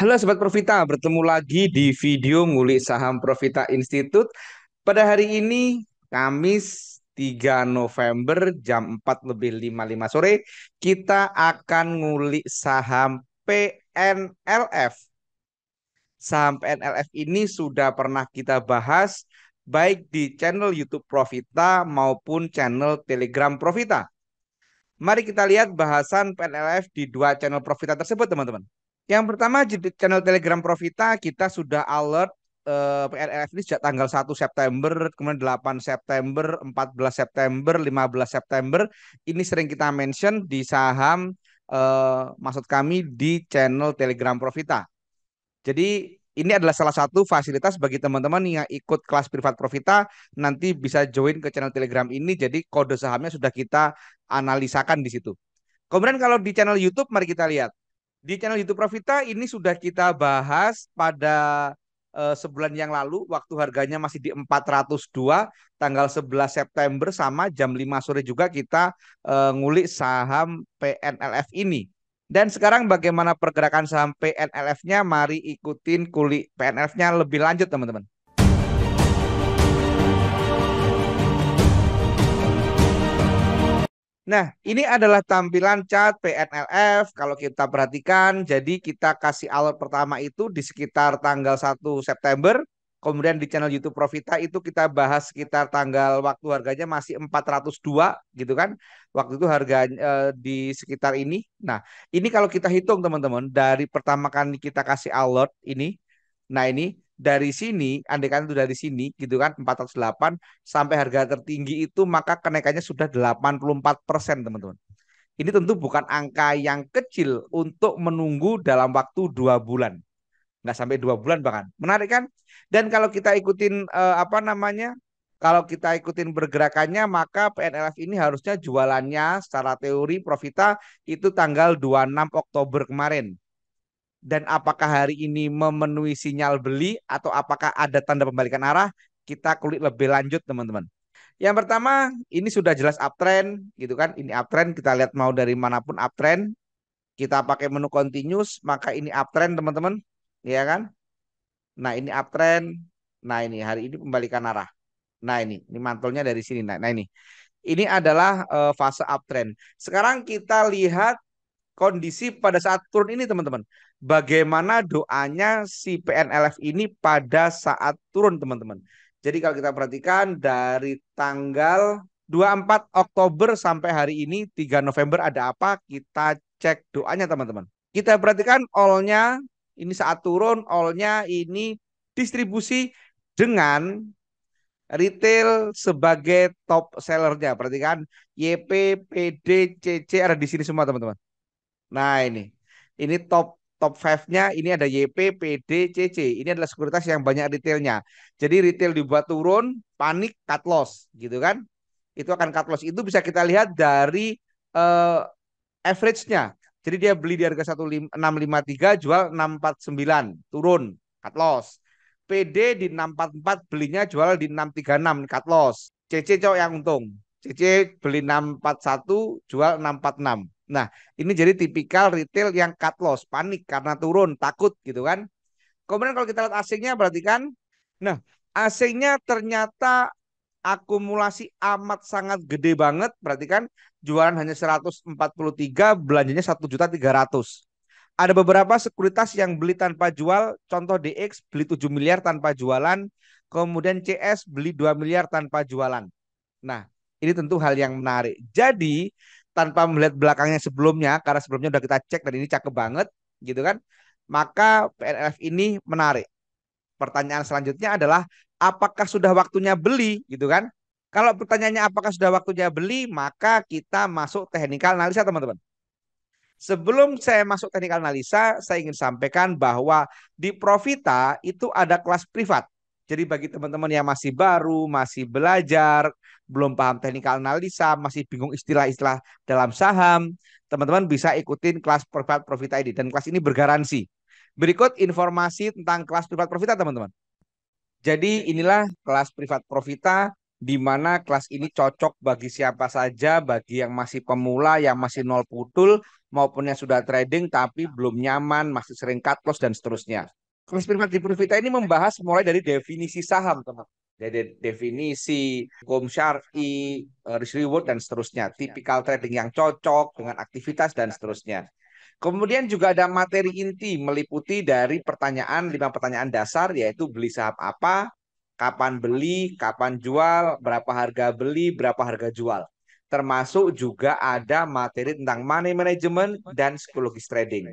Halo Sobat Profita, bertemu lagi di video Ngulik Saham Profita Institute. Pada hari ini, Kamis 3 November jam 4 lebih 55 sore, kita akan ngulik saham PNLF. Saham PNLF ini sudah pernah kita bahas baik di channel YouTube Profita maupun channel Telegram Profita. Mari kita lihat bahasan PNLF di dua channel Profita tersebut, teman-teman. Yang pertama di channel Telegram Profita kita sudah alert eh, PRLF ini sejak tanggal 1 September, kemudian 8 September, 14 September, 15 September. Ini sering kita mention di saham eh, maksud kami di channel Telegram Profita. Jadi ini adalah salah satu fasilitas bagi teman-teman yang ikut kelas privat Profita nanti bisa join ke channel Telegram ini jadi kode sahamnya sudah kita analisakan di situ. Kemudian kalau di channel YouTube mari kita lihat di channel YouTube Profita ini sudah kita bahas pada uh, sebulan yang lalu waktu harganya masih di 402 tanggal 11 September sama jam 5 sore juga kita uh, ngulik saham PNLF ini. Dan sekarang bagaimana pergerakan saham PNLF-nya? Mari ikutin kulik PNLF-nya lebih lanjut teman-teman. Nah, ini adalah tampilan cat PNLF. Kalau kita perhatikan, jadi kita kasih alert pertama itu di sekitar tanggal 1 September. Kemudian di channel YouTube Profita itu kita bahas sekitar tanggal waktu harganya masih 402 gitu kan. Waktu itu harga e, di sekitar ini. Nah, ini kalau kita hitung teman-teman dari pertama kali kita kasih alert ini Nah ini dari sini, andaikan itu dari sini gitu kan 408 sampai harga tertinggi itu maka kenaikannya sudah 84 persen teman-teman. Ini tentu bukan angka yang kecil untuk menunggu dalam waktu dua bulan, nggak sampai dua bulan bahkan. Menarik kan? Dan kalau kita ikutin eh, apa namanya, kalau kita ikutin bergerakannya maka PNLF ini harusnya jualannya secara teori profita itu tanggal 26 Oktober kemarin dan apakah hari ini memenuhi sinyal beli atau apakah ada tanda pembalikan arah, kita kulit lebih lanjut teman-teman. Yang pertama, ini sudah jelas uptrend gitu kan. Ini uptrend kita lihat mau dari manapun uptrend. Kita pakai menu continuous, maka ini uptrend teman-teman, ya kan? Nah, ini uptrend. Nah, ini hari ini pembalikan arah. Nah, ini, ini mantulnya dari sini. Nah, nah ini. Ini adalah uh, fase uptrend. Sekarang kita lihat kondisi pada saat turun ini teman-teman. Bagaimana doanya si PNLF ini pada saat turun teman-teman. Jadi kalau kita perhatikan dari tanggal 24 Oktober sampai hari ini 3 November ada apa? Kita cek doanya teman-teman. Kita perhatikan all-nya ini saat turun all-nya ini distribusi dengan retail sebagai top sellernya. Perhatikan YP, PD, CC ada di sini semua teman-teman. Nah, ini. Ini top top five nya ini ada YP, PD, CC. Ini adalah sekuritas yang banyak retailnya. Jadi retail dibuat turun, panik, cut loss gitu kan. Itu akan cut loss. Itu bisa kita lihat dari uh, average-nya. Jadi dia beli di harga satu lima enam tiga jual enam empat sembilan turun, cut loss. PD di enam empat belinya jual di enam tiga enam cut loss. CC cowok yang untung. CC beli enam empat satu jual enam empat enam Nah, ini jadi tipikal retail yang cut loss, panik karena turun, takut gitu kan. Kemudian kalau kita lihat asingnya berarti kan, nah asingnya ternyata akumulasi amat sangat gede banget, berarti kan jualan hanya 143, belanjanya 1.300. Ada beberapa sekuritas yang beli tanpa jual, contoh DX beli 7 miliar tanpa jualan, kemudian CS beli 2 miliar tanpa jualan. Nah, ini tentu hal yang menarik. Jadi, tanpa melihat belakangnya sebelumnya karena sebelumnya udah kita cek dan ini cakep banget gitu kan maka PNLF ini menarik pertanyaan selanjutnya adalah apakah sudah waktunya beli gitu kan kalau pertanyaannya apakah sudah waktunya beli maka kita masuk teknikal analisa teman-teman Sebelum saya masuk teknikal analisa, saya ingin sampaikan bahwa di Profita itu ada kelas privat. Jadi bagi teman-teman yang masih baru, masih belajar, belum paham teknikal analisa, masih bingung istilah-istilah dalam saham, teman-teman bisa ikutin kelas Privat Profit ID dan kelas ini bergaransi. Berikut informasi tentang kelas Privat Profita teman-teman. Jadi inilah kelas Privat Profita di mana kelas ini cocok bagi siapa saja, bagi yang masih pemula, yang masih nol putul, maupun yang sudah trading tapi belum nyaman, masih sering cut loss dan seterusnya di Profita ini membahas mulai dari definisi saham, teman. Dari definisi hukum syari, eh, risk reward, dan seterusnya. Ya. Tipikal trading yang cocok dengan aktivitas dan seterusnya. Kemudian juga ada materi inti meliputi dari pertanyaan, lima pertanyaan dasar yaitu beli saham apa, kapan beli, kapan jual, berapa harga beli, berapa harga jual. Termasuk juga ada materi tentang money management dan psikologis trading.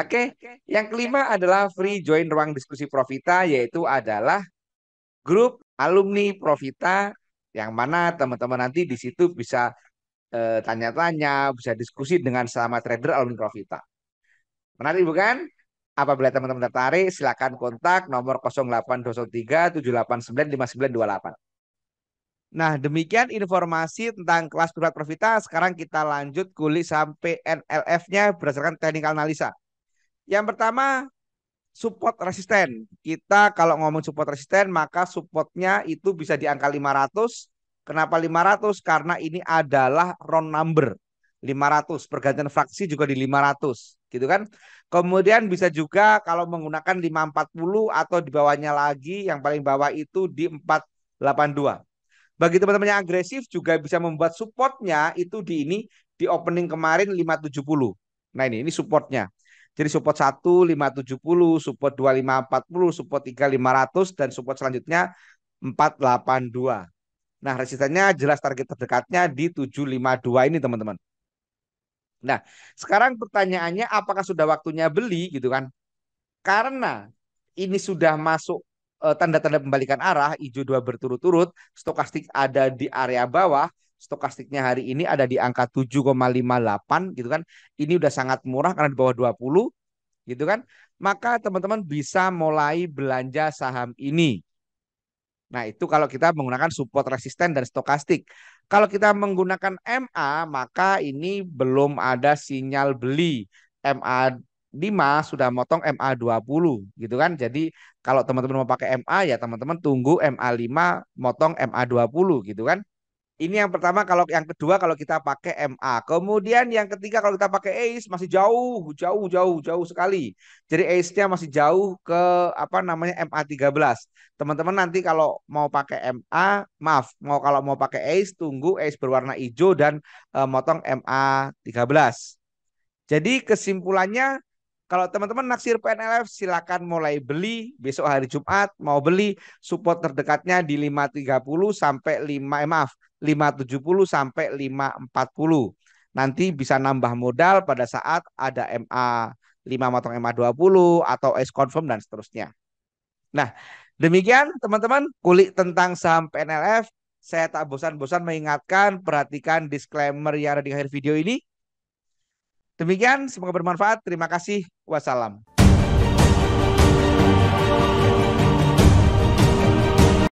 Oke, yang kelima adalah free join ruang diskusi Profita, yaitu adalah grup alumni Profita yang mana teman-teman nanti di situ bisa tanya eh, tanya-tanya, bisa diskusi dengan sama trader alumni Profita. Menarik bukan? Apabila teman-teman tertarik, silakan kontak nomor 0823 789 Nah, demikian informasi tentang kelas privat Profita. Sekarang kita lanjut kulik sampai NLF-nya berdasarkan teknikal analisa. Yang pertama support resisten. Kita kalau ngomong support resisten maka supportnya itu bisa di angka 500. Kenapa 500? Karena ini adalah round number. 500 pergantian fraksi juga di 500 gitu kan. Kemudian bisa juga kalau menggunakan 540 atau di bawahnya lagi yang paling bawah itu di 482. Bagi teman-teman yang agresif juga bisa membuat supportnya itu di ini di opening kemarin 570. Nah ini ini supportnya. Jadi support 1 570, support 2540, support 3500 dan support selanjutnya 482. Nah, resistennya jelas target terdekatnya di 752 ini, teman-teman. Nah, sekarang pertanyaannya apakah sudah waktunya beli gitu kan? Karena ini sudah masuk eh, tanda-tanda pembalikan arah, hijau dua berturut-turut, stokastik ada di area bawah, stokastiknya hari ini ada di angka 7,58 gitu kan. Ini udah sangat murah karena di bawah 20 gitu kan. Maka teman-teman bisa mulai belanja saham ini. Nah, itu kalau kita menggunakan support resisten dan stokastik. Kalau kita menggunakan MA, maka ini belum ada sinyal beli. MA 5 sudah motong MA 20 gitu kan. Jadi kalau teman-teman mau pakai MA ya teman-teman tunggu MA 5 motong MA 20 gitu kan. Ini yang pertama kalau yang kedua kalau kita pakai MA. Kemudian yang ketiga kalau kita pakai ACE masih jauh, jauh, jauh, jauh sekali. Jadi ACE-nya masih jauh ke apa namanya MA 13. Teman-teman nanti kalau mau pakai MA, maaf, mau kalau mau pakai ACE tunggu ACE berwarna hijau dan e, motong MA 13. Jadi kesimpulannya kalau teman-teman naksir PNLF silakan mulai beli besok hari Jumat mau beli support terdekatnya di 530 sampai 5 eh, maaf 570 sampai 540. Nanti bisa nambah modal pada saat ada MA 5 matang MA 20 atau S confirm dan seterusnya. Nah, demikian teman-teman kulik tentang saham PNLF. Saya tak bosan-bosan mengingatkan perhatikan disclaimer yang ada di akhir video ini Demikian, semoga bermanfaat. Terima kasih. Wassalam.